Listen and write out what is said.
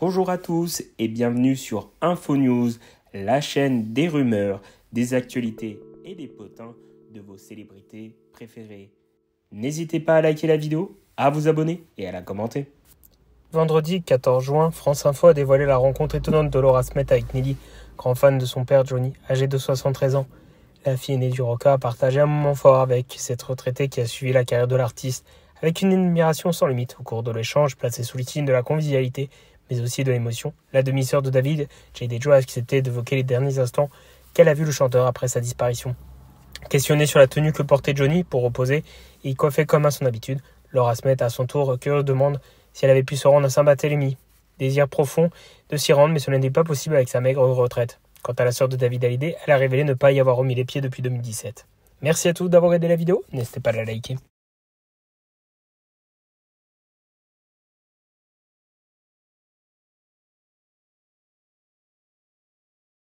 Bonjour à tous et bienvenue sur InfoNews, la chaîne des rumeurs, des actualités et des potins de vos célébrités préférées. N'hésitez pas à liker la vidéo, à vous abonner et à la commenter. Vendredi 14 juin, France Info a dévoilé la rencontre étonnante de Laura Smith avec Nelly, grand fan de son père Johnny, âgé de 73 ans. La fille aînée du Roca a partagé un moment fort avec cette retraitée qui a suivi la carrière de l'artiste, avec une admiration sans limite au cours de l'échange placé sous signe de la convivialité mais aussi de l'émotion. La demi-sœur de David, J.D. Joe, a accepté d'évoquer les derniers instants qu'elle a vu le chanteur après sa disparition. Questionnée sur la tenue que portait Johnny pour reposer, et coiffait comme à son habitude. Laura Smith, à son tour, curieuse demande si elle avait pu se rendre à Saint-Barthélemy. Désir profond de s'y rendre, mais ce n'était pas possible avec sa maigre retraite. Quant à la sœur de David Hallyday, elle a révélé ne pas y avoir remis les pieds depuis 2017. Merci à tous d'avoir aidé la vidéo, n'hésitez pas à la liker.